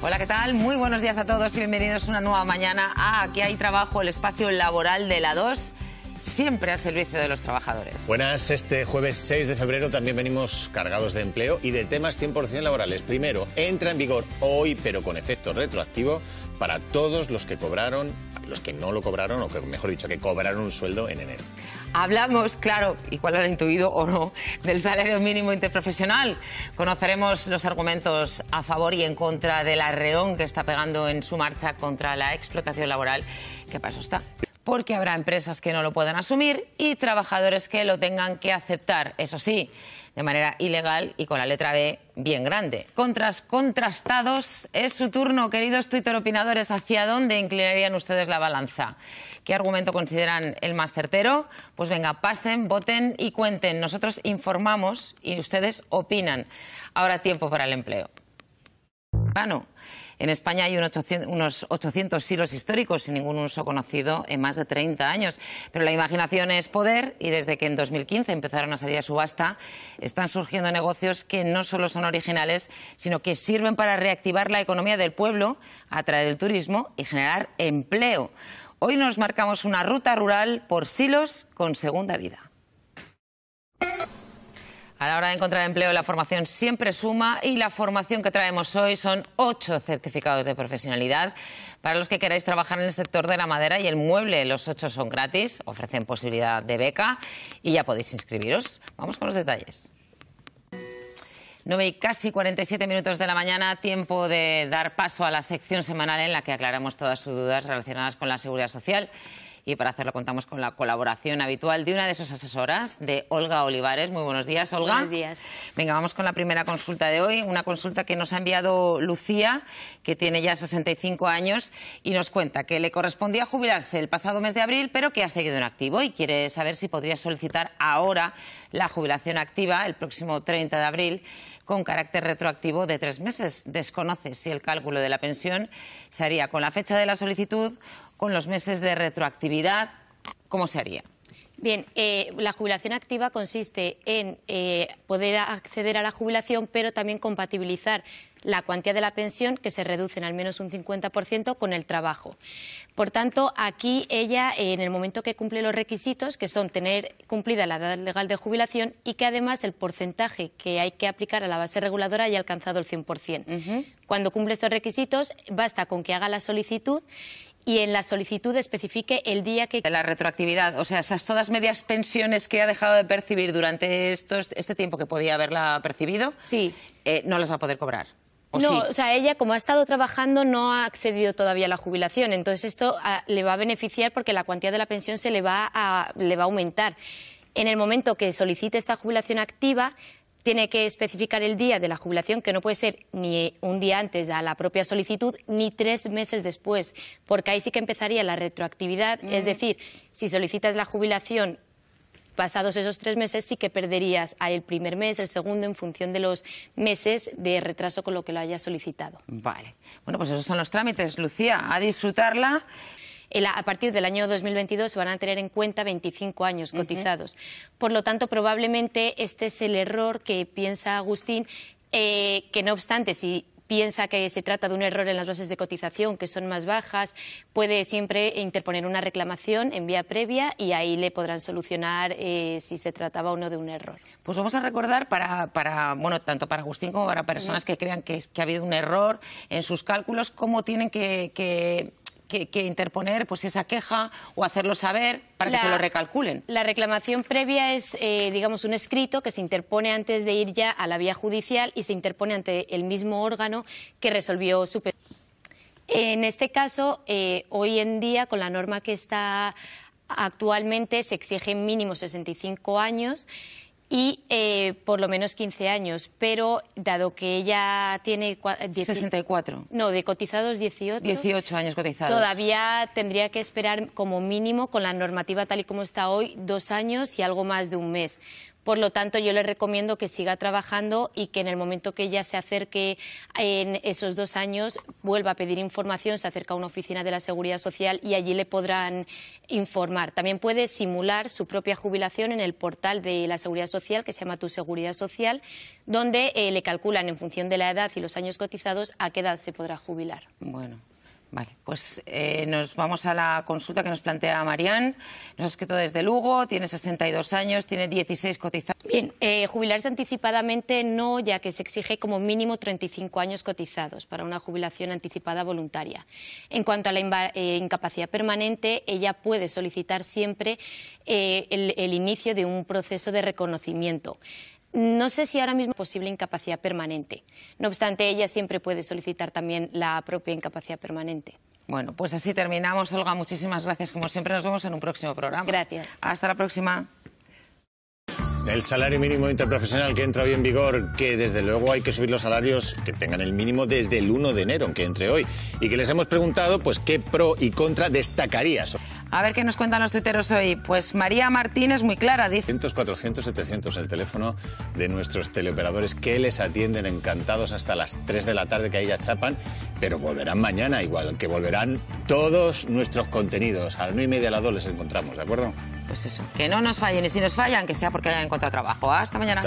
Hola, ¿qué tal? Muy buenos días a todos y bienvenidos una nueva mañana a Aquí hay trabajo, el espacio laboral de la 2 siempre al servicio de los trabajadores. Buenas, este jueves 6 de febrero también venimos cargados de empleo y de temas 100% laborales. Primero, entra en vigor hoy, pero con efecto retroactivo, para todos los que cobraron los que no lo cobraron, o que, mejor dicho, que cobraron un sueldo en enero. Hablamos, claro, igual lo han intuido o no, del salario mínimo interprofesional. Conoceremos los argumentos a favor y en contra del arreón que está pegando en su marcha contra la explotación laboral, ¿Qué pasó está porque habrá empresas que no lo puedan asumir y trabajadores que lo tengan que aceptar, eso sí, de manera ilegal y con la letra B bien grande. Contras contrastados, es su turno, queridos Twitter opinadores, ¿hacia dónde inclinarían ustedes la balanza? ¿Qué argumento consideran el más certero? Pues venga, pasen, voten y cuenten. Nosotros informamos y ustedes opinan. Ahora tiempo para el empleo. En España hay unos 800 silos históricos sin ningún uso conocido en más de 30 años. Pero la imaginación es poder y desde que en 2015 empezaron a salir a subasta están surgiendo negocios que no solo son originales, sino que sirven para reactivar la economía del pueblo, atraer el turismo y generar empleo. Hoy nos marcamos una ruta rural por silos con segunda vida. A la hora de encontrar empleo, la formación siempre suma y la formación que traemos hoy son ocho certificados de profesionalidad para los que queráis trabajar en el sector de la madera y el mueble. Los ocho son gratis, ofrecen posibilidad de beca y ya podéis inscribiros. Vamos con los detalles. 9 y casi 47 minutos de la mañana, tiempo de dar paso a la sección semanal en la que aclaramos todas sus dudas relacionadas con la seguridad social y para hacerlo contamos con la colaboración habitual de una de sus asesoras, de Olga Olivares. Muy buenos días, Olga. Buenos días. Venga, vamos con la primera consulta de hoy, una consulta que nos ha enviado Lucía, que tiene ya 65 años y nos cuenta que le correspondía jubilarse el pasado mes de abril, pero que ha seguido en activo y quiere saber si podría solicitar ahora la jubilación activa el próximo 30 de abril con carácter retroactivo de tres meses. Desconoce si el cálculo de la pensión se haría con la fecha de la solicitud con los meses de retroactividad, ¿cómo se haría? Bien, eh, la jubilación activa consiste en eh, poder acceder a la jubilación, pero también compatibilizar la cuantía de la pensión, que se reduce en al menos un 50%, con el trabajo. Por tanto, aquí ella, en el momento que cumple los requisitos, que son tener cumplida la edad legal de jubilación y que además el porcentaje que hay que aplicar a la base reguladora haya alcanzado el 100%. Cuando cumple estos requisitos, basta con que haga la solicitud y en la solicitud especifique el día que... La retroactividad, o sea, esas todas medias pensiones que ha dejado de percibir durante este tiempo que podía haberla percibido, sí. Eh, no las va a poder cobrar. no, o sea, ella como ha estado trabajando no ha accedido todavía a la jubilación, entonces esto ah, le va a beneficiar porque la cuantía de la pensión se le va a, le va a aumentar. En el momento que solicite esta jubilación activa, tiene que especificar el día de la jubilación, que no puede ser ni un día antes a la propia solicitud, ni tres meses después, porque ahí sí que empezaría la retroactividad. Es mm. decir, si solicitas la jubilación pasados esos tres meses sí que perderías el primer mes, el segundo, en función de los meses de retraso con lo que lo hayas solicitado. Vale. Bueno, pues esos son los trámites, Lucía. A disfrutarla a partir del año 2022 se van a tener en cuenta 25 años cotizados. Por lo tanto, probablemente este es el error que piensa Agustín, eh, que no obstante, si piensa que se trata de un error en las bases de cotización, que son más bajas, puede siempre interponer una reclamación en vía previa y ahí le podrán solucionar eh, si se trataba o no de un error. Pues vamos a recordar para, bueno, tanto para Agustín como para personas que crean que, ha habido un error en sus cálculos, cómo tienen que que, interponer pues, esa queja o hacerlo saber para que se lo recalculen. La reclamación previa es, eh, digamos, un escrito que se interpone antes de ir ya a la vía judicial y se interpone ante el mismo órgano que resolvió su En este caso, eh, hoy en día, con la norma que está actualmente, se exigen mínimo 65 años y eh, por lo menos 15 años, pero dado que ella tiene... 64. No, de cotizados 18. 18 años cotizados. Todavía tendría que esperar como mínimo, con la normativa tal y como está hoy, dos años y algo más de un mes. Por lo tanto, yo le recomiendo que siga trabajando y que en el momento que ella se acerque en esos dos años vuelva a pedir información, se acerca a una oficina de la Seguridad Social y allí le podrán informar. También puede simular su propia jubilación en el portal de la Seguridad Social, que se llama Tu Seguridad Social, donde eh, le calculan en función de la edad y los años cotizados a qué edad se podrá jubilar. Bueno. Vale, pues eh, nos vamos a la consulta que nos plantea Marían. Nos ha escrito desde Lugo, tiene 62 años, tiene 16 cotizados. Bien, eh, jubilarse anticipadamente no, ya que se exige como mínimo 35 años cotizados para una jubilación anticipada voluntaria. En cuanto a la eh, incapacidad permanente, ella puede solicitar siempre el inicio de un proceso de reconocimiento. No sé si ahora mismo es posible incapacidad permanente. No obstante, ella siempre puede solicitar también la propia incapacidad permanente. Bueno, pues así terminamos. Olga, muchísimas gracias. Como siempre, nos vemos en un próximo programa. Gracias. Hasta la próxima. El salario mínimo interprofesional que entra hoy en vigor, que desde luego hay que subir los salarios que tengan el mínimo desde el 1 de enero, que entre hoy. Y que les hemos preguntado, pues, qué pro y contra destacarías. A ver qué nos cuentan los tuiteros hoy. Pues María Martín es muy clara, dice... 400, 400, 700 el teléfono de nuestros teleoperadores que les atienden encantados hasta las 3 de la tarde que ahí ya chapan, pero volverán mañana igual, que volverán todos nuestros contenidos. A las 9 y media de la 2 les encontramos, ¿de acuerdo? Pues eso, que no nos fallen y si nos fallan, que sea porque hayan encontrado trabajo. Hasta mañana.